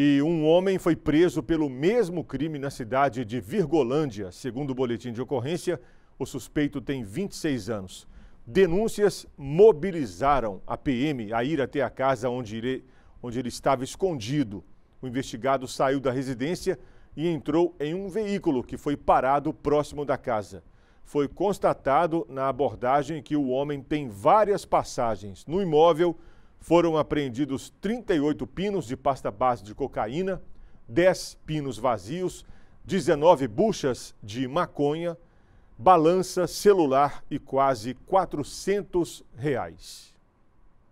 E um homem foi preso pelo mesmo crime na cidade de Virgolândia. Segundo o boletim de ocorrência, o suspeito tem 26 anos. Denúncias mobilizaram a PM a ir até a casa onde ele, onde ele estava escondido. O investigado saiu da residência e entrou em um veículo que foi parado próximo da casa. Foi constatado na abordagem que o homem tem várias passagens no imóvel foram apreendidos 38 pinos de pasta base de cocaína, 10 pinos vazios, 19 buchas de maconha, balança, celular e quase 400 reais.